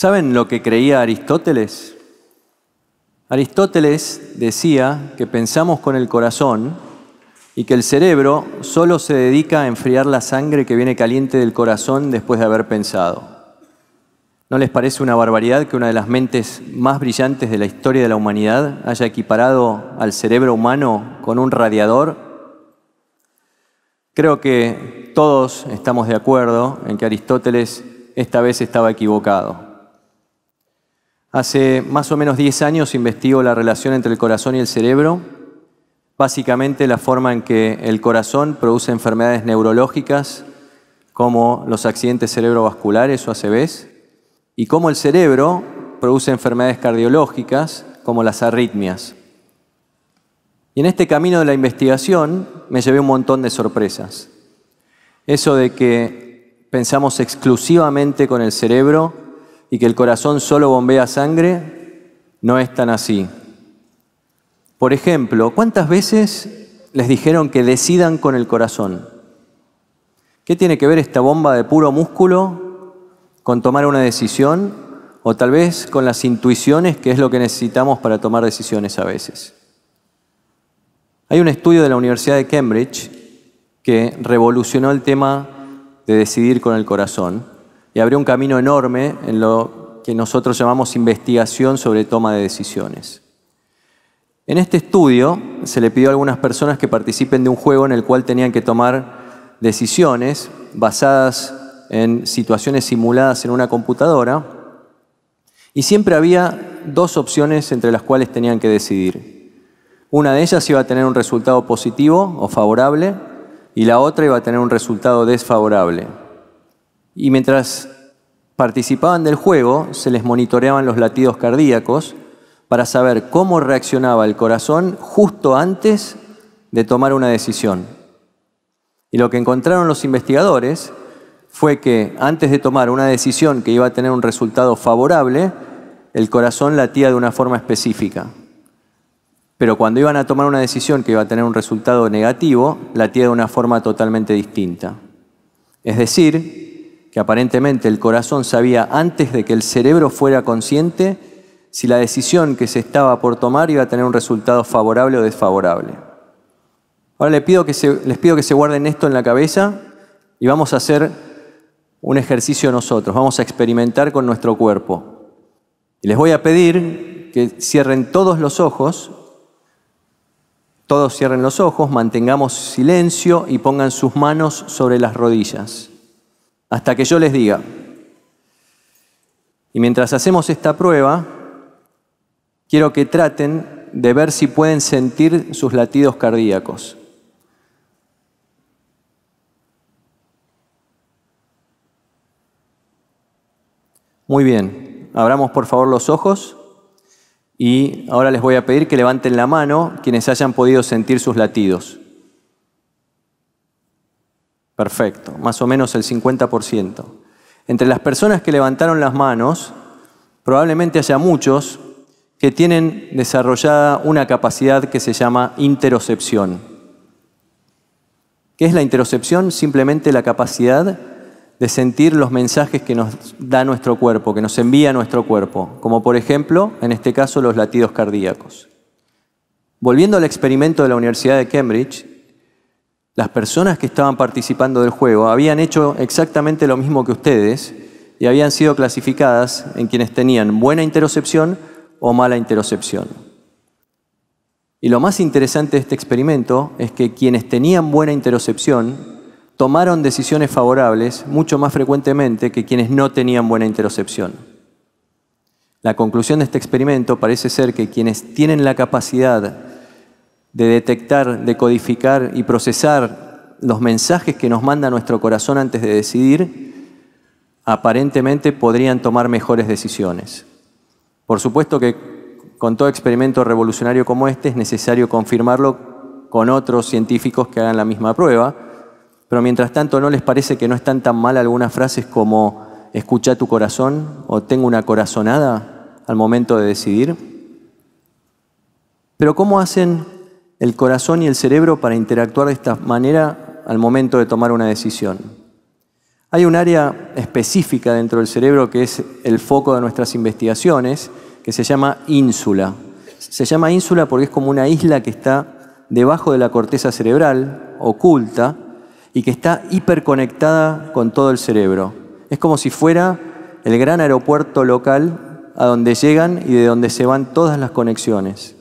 ¿Saben lo que creía Aristóteles? Aristóteles decía que pensamos con el corazón y que el cerebro solo se dedica a enfriar la sangre que viene caliente del corazón después de haber pensado. ¿No les parece una barbaridad que una de las mentes más brillantes de la historia de la humanidad haya equiparado al cerebro humano con un radiador? Creo que todos estamos de acuerdo en que Aristóteles esta vez estaba equivocado. Hace más o menos 10 años investigo la relación entre el corazón y el cerebro, básicamente la forma en que el corazón produce enfermedades neurológicas como los accidentes cerebrovasculares o ACVs, y cómo el cerebro produce enfermedades cardiológicas como las arritmias. Y en este camino de la investigación me llevé un montón de sorpresas. Eso de que pensamos exclusivamente con el cerebro y que el corazón solo bombea sangre, no es tan así. Por ejemplo, ¿cuántas veces les dijeron que decidan con el corazón? ¿Qué tiene que ver esta bomba de puro músculo con tomar una decisión o tal vez con las intuiciones que es lo que necesitamos para tomar decisiones a veces? Hay un estudio de la Universidad de Cambridge que revolucionó el tema de decidir con el corazón y abrió un camino enorme en lo que nosotros llamamos investigación sobre toma de decisiones. En este estudio se le pidió a algunas personas que participen de un juego en el cual tenían que tomar decisiones basadas en situaciones simuladas en una computadora y siempre había dos opciones entre las cuales tenían que decidir. Una de ellas iba a tener un resultado positivo o favorable y la otra iba a tener un resultado desfavorable y mientras participaban del juego se les monitoreaban los latidos cardíacos para saber cómo reaccionaba el corazón justo antes de tomar una decisión. Y lo que encontraron los investigadores fue que antes de tomar una decisión que iba a tener un resultado favorable, el corazón latía de una forma específica. Pero cuando iban a tomar una decisión que iba a tener un resultado negativo, latía de una forma totalmente distinta. Es decir, que aparentemente el corazón sabía antes de que el cerebro fuera consciente si la decisión que se estaba por tomar iba a tener un resultado favorable o desfavorable. Ahora les pido que se, les pido que se guarden esto en la cabeza y vamos a hacer un ejercicio nosotros, vamos a experimentar con nuestro cuerpo. Y les voy a pedir que cierren todos los ojos, todos cierren los ojos, mantengamos silencio y pongan sus manos sobre las rodillas hasta que yo les diga. Y mientras hacemos esta prueba, quiero que traten de ver si pueden sentir sus latidos cardíacos. Muy bien, abramos por favor los ojos y ahora les voy a pedir que levanten la mano quienes hayan podido sentir sus latidos. Perfecto, más o menos el 50%. Entre las personas que levantaron las manos, probablemente haya muchos que tienen desarrollada una capacidad que se llama interocepción. ¿Qué es la interocepción? Simplemente la capacidad de sentir los mensajes que nos da nuestro cuerpo, que nos envía nuestro cuerpo, como por ejemplo, en este caso, los latidos cardíacos. Volviendo al experimento de la Universidad de Cambridge, las personas que estaban participando del juego habían hecho exactamente lo mismo que ustedes y habían sido clasificadas en quienes tenían buena interocepción o mala interocepción. Y lo más interesante de este experimento es que quienes tenían buena interocepción tomaron decisiones favorables mucho más frecuentemente que quienes no tenían buena interocepción. La conclusión de este experimento parece ser que quienes tienen la capacidad de detectar, de codificar y procesar los mensajes que nos manda nuestro corazón antes de decidir, aparentemente podrían tomar mejores decisiones. Por supuesto que con todo experimento revolucionario como este es necesario confirmarlo con otros científicos que hagan la misma prueba, pero mientras tanto no les parece que no están tan mal algunas frases como escucha tu corazón o tengo una corazonada al momento de decidir. Pero ¿cómo hacen el corazón y el cerebro para interactuar de esta manera al momento de tomar una decisión. Hay un área específica dentro del cerebro que es el foco de nuestras investigaciones, que se llama ínsula. Se llama ínsula porque es como una isla que está debajo de la corteza cerebral, oculta, y que está hiperconectada con todo el cerebro. Es como si fuera el gran aeropuerto local a donde llegan y de donde se van todas las conexiones.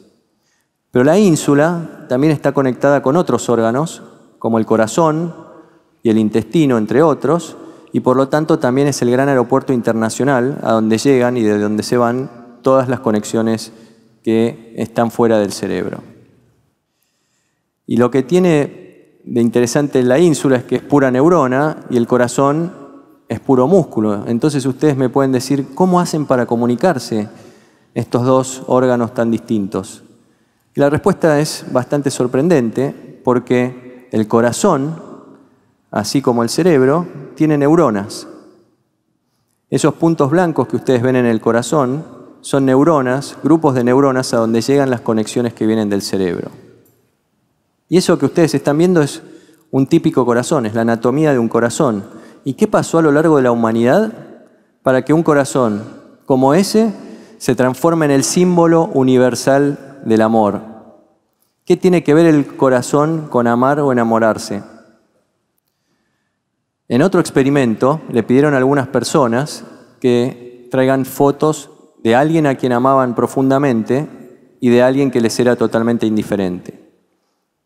Pero la ínsula también está conectada con otros órganos, como el corazón y el intestino, entre otros, y por lo tanto también es el gran aeropuerto internacional a donde llegan y de donde se van todas las conexiones que están fuera del cerebro. Y lo que tiene de interesante la ínsula es que es pura neurona y el corazón es puro músculo. Entonces ustedes me pueden decir, ¿cómo hacen para comunicarse estos dos órganos tan distintos? Y la respuesta es bastante sorprendente porque el corazón, así como el cerebro, tiene neuronas. Esos puntos blancos que ustedes ven en el corazón son neuronas, grupos de neuronas a donde llegan las conexiones que vienen del cerebro. Y eso que ustedes están viendo es un típico corazón, es la anatomía de un corazón. ¿Y qué pasó a lo largo de la humanidad para que un corazón como ese se transforme en el símbolo universal del amor. ¿Qué tiene que ver el corazón con amar o enamorarse? En otro experimento le pidieron a algunas personas que traigan fotos de alguien a quien amaban profundamente y de alguien que les era totalmente indiferente.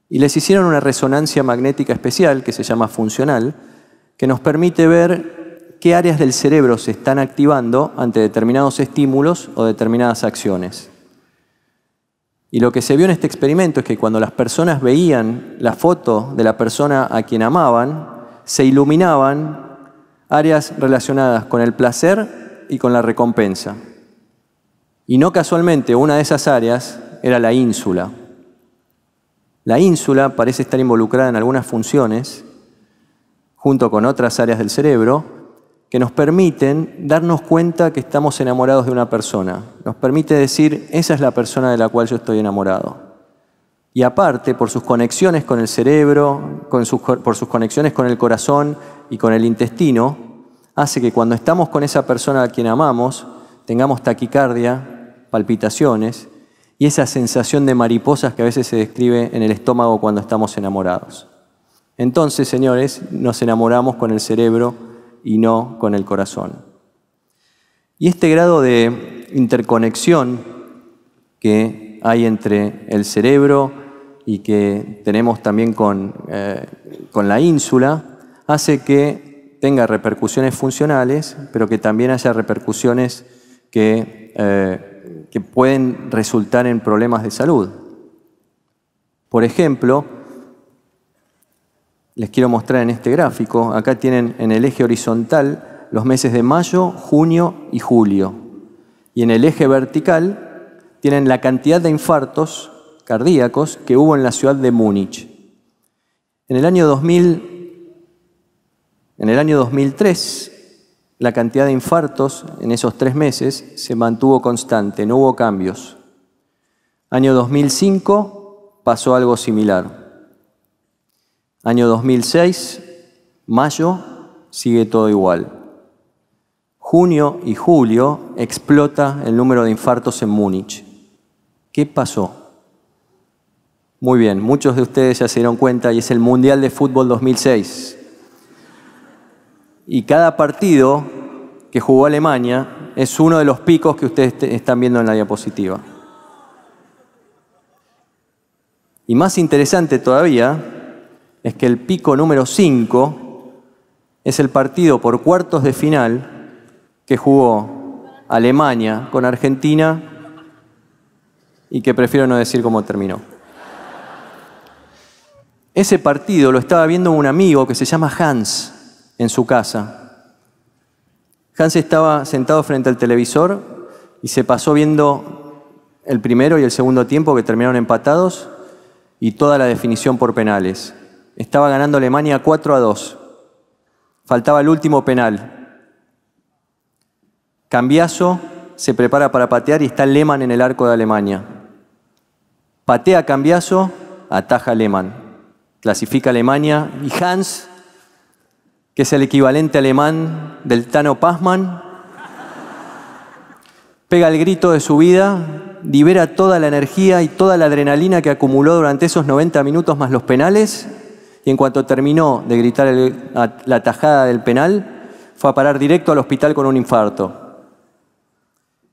Y les hicieron una resonancia magnética especial que se llama funcional, que nos permite ver qué áreas del cerebro se están activando ante determinados estímulos o determinadas acciones. Y lo que se vio en este experimento es que cuando las personas veían la foto de la persona a quien amaban, se iluminaban áreas relacionadas con el placer y con la recompensa. Y no casualmente una de esas áreas era la ínsula. La ínsula parece estar involucrada en algunas funciones, junto con otras áreas del cerebro, que nos permiten darnos cuenta que estamos enamorados de una persona. Nos permite decir, esa es la persona de la cual yo estoy enamorado. Y aparte, por sus conexiones con el cerebro, por sus conexiones con el corazón y con el intestino, hace que cuando estamos con esa persona a quien amamos, tengamos taquicardia, palpitaciones y esa sensación de mariposas que a veces se describe en el estómago cuando estamos enamorados. Entonces, señores, nos enamoramos con el cerebro y no con el corazón. Y este grado de interconexión que hay entre el cerebro y que tenemos también con, eh, la ínsula, hace que tenga repercusiones funcionales, pero que también haya repercusiones que, eh, que pueden resultar en problemas de salud. Por ejemplo, les quiero mostrar en este gráfico. Acá tienen en el eje horizontal los meses de mayo, junio y julio. Y en el eje vertical tienen la cantidad de infartos cardíacos que hubo en la ciudad de Múnich. En el año 2000, en el año 2003, la cantidad de infartos en esos tres meses se mantuvo constante, no hubo cambios. Año 2005 pasó algo similar. Año 2006, mayo, sigue todo igual. Junio y julio explota el número de infartos en Múnich. ¿Qué pasó? Muy bien, muchos de ustedes ya se dieron cuenta y es el Mundial de Fútbol 2006. Y cada partido que jugó Alemania es uno de los picos que ustedes están viendo en la diapositiva. Y más interesante todavía, es que el pico número 5 es el partido por cuartos de final que jugó Alemania con Argentina y que prefiero no decir cómo terminó. Ese partido lo estaba viendo un amigo que se llama Hans en su casa. Hans estaba sentado frente al televisor y se pasó viendo el primero y el segundo tiempo que terminaron empatados y toda la definición por penales. Estaba ganando Alemania 4 a 2. Faltaba el último penal. Cambiazo se prepara para patear y está Lehmann en el arco de Alemania. Patea Cambiazo, ataja Lehmann. Clasifica Alemania y Hans, que es el equivalente alemán del Tano Passmann, pega el grito de su vida, libera toda la energía y toda la adrenalina que acumuló durante esos 90 minutos más los penales y en cuanto terminó de gritar la tajada del penal, fue a parar directo al hospital con un infarto.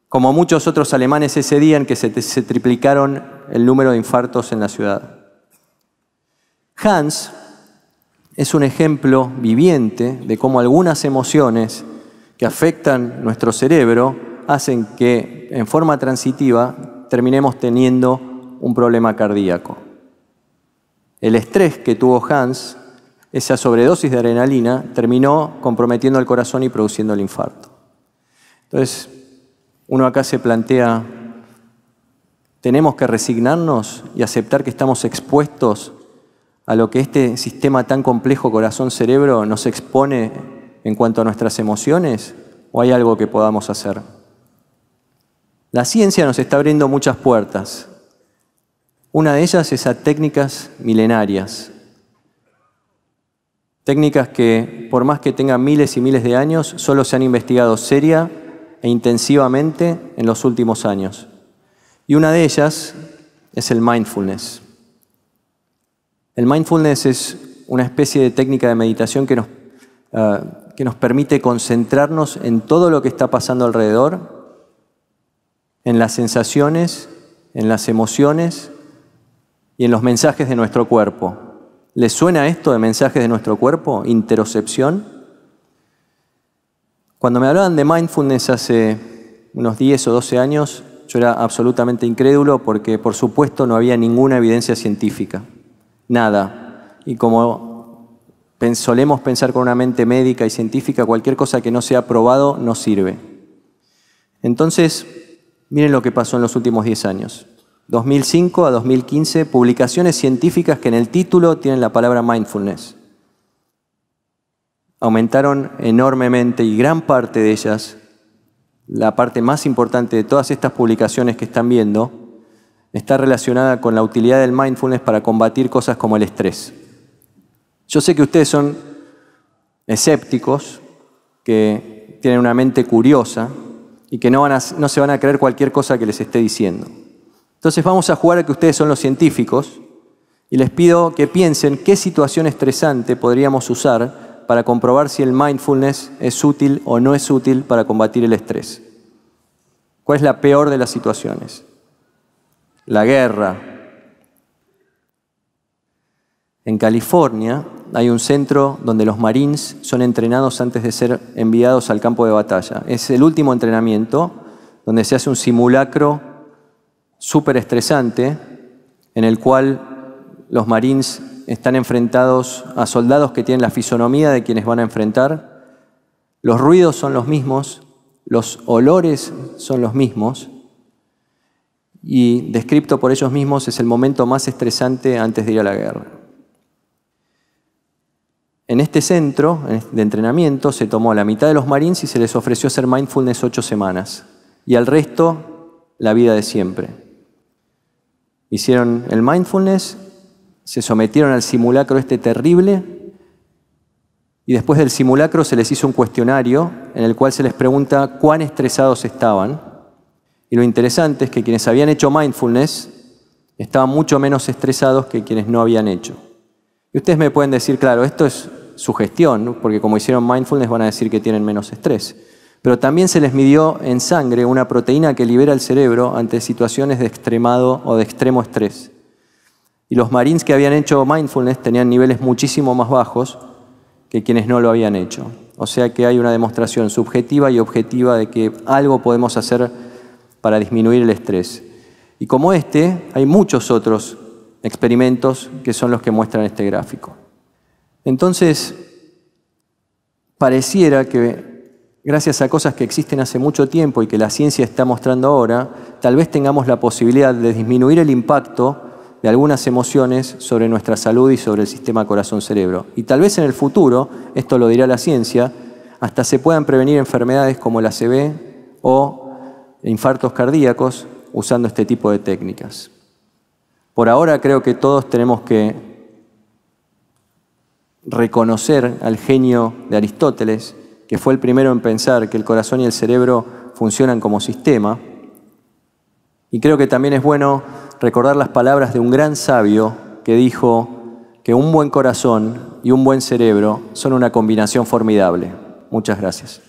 Como muchos otros alemanes ese día en que se triplicaron el número de infartos en la ciudad. Hans es un ejemplo viviente de cómo algunas emociones que afectan nuestro cerebro hacen que en forma transitiva terminemos teniendo un problema cardíaco. El estrés que tuvo Hans, esa sobredosis de adrenalina, terminó comprometiendo el corazón y produciendo el infarto. Entonces, uno acá se plantea, ¿tenemos que resignarnos y aceptar que estamos expuestos a lo que este sistema tan complejo corazón-cerebro nos expone en cuanto a nuestras emociones? ¿O hay algo que podamos hacer? La ciencia nos está abriendo muchas puertas, una de ellas es a técnicas milenarias, técnicas que, por más que tengan miles y miles de años, solo se han investigado seria e intensivamente en los últimos años. Y una de ellas es el mindfulness. El mindfulness es una especie de técnica de meditación que nos, eh, que nos permite concentrarnos en todo lo que está pasando alrededor, en las sensaciones, en las emociones y en los mensajes de nuestro cuerpo. ¿Les suena esto de mensajes de nuestro cuerpo? Interocepción. Cuando me hablaban de mindfulness hace unos 10 o 12 años, yo era absolutamente incrédulo porque por supuesto no había ninguna evidencia científica, nada. Y como solemos pensar con una mente médica y científica, cualquier cosa que no sea probado no sirve. Entonces, miren lo que pasó en los últimos 10 años. 2005 a 2015, publicaciones científicas que en el título tienen la palabra mindfulness. Aumentaron enormemente y gran parte de ellas, la parte más importante de todas estas publicaciones que están viendo, está relacionada con la utilidad del mindfulness para combatir cosas como el estrés. Yo sé que ustedes son escépticos, que tienen una mente curiosa y que no, no se van a creer cualquier cosa que les esté diciendo. Entonces vamos a jugar a que ustedes son los científicos y les pido que piensen qué situación estresante podríamos usar para comprobar si el mindfulness es útil o no es útil para combatir el estrés. ¿Cuál es la peor de las situaciones? La guerra. En California hay un centro donde los marines son entrenados antes de ser enviados al campo de batalla. Es el último entrenamiento donde se hace un simulacro súper estresante en el cual los marines están enfrentados a soldados que tienen la fisonomía de quienes van a enfrentar, los ruidos son los mismos, los olores son los mismos, y descripto por ellos mismos es el momento más estresante antes de ir a la guerra. En este centro de entrenamiento se tomó la mitad de los marines y se les ofreció hacer mindfulness ocho semanas, y al resto la vida de siempre. Hicieron el mindfulness, se sometieron al simulacro este terrible y después del simulacro se les hizo un cuestionario en el cual se les pregunta cuán estresados estaban. Y lo interesante es que quienes habían hecho mindfulness estaban mucho menos estresados que quienes no habían hecho. Y ustedes me pueden decir, claro, esto es su gestión, porque como hicieron mindfulness van a decir que tienen menos estrés. Pero también se les midió en sangre una proteína que libera el cerebro ante situaciones de extremado o de extremo estrés. Y los marines que habían hecho mindfulness tenían niveles muchísimo más bajos que quienes no lo habían hecho. O sea que hay una demostración subjetiva y objetiva de que algo podemos hacer para disminuir el estrés. Y como este, hay muchos otros experimentos que son los que muestran este gráfico. Entonces, pareciera que gracias a cosas que existen hace mucho tiempo y que la ciencia está mostrando ahora, tal vez tengamos la posibilidad de disminuir el impacto de algunas emociones sobre nuestra salud y sobre el sistema corazón-cerebro. Y tal vez en el futuro, esto lo dirá la ciencia, hasta se puedan prevenir enfermedades como la CB o infartos cardíacos usando este tipo de técnicas. Por ahora creo que todos tenemos que reconocer al genio de Aristóteles que fue el primero en pensar que el corazón y el cerebro funcionan como sistema. Y creo que también es bueno recordar las palabras de un gran sabio que dijo que un buen corazón y un buen cerebro son una combinación formidable. Muchas gracias.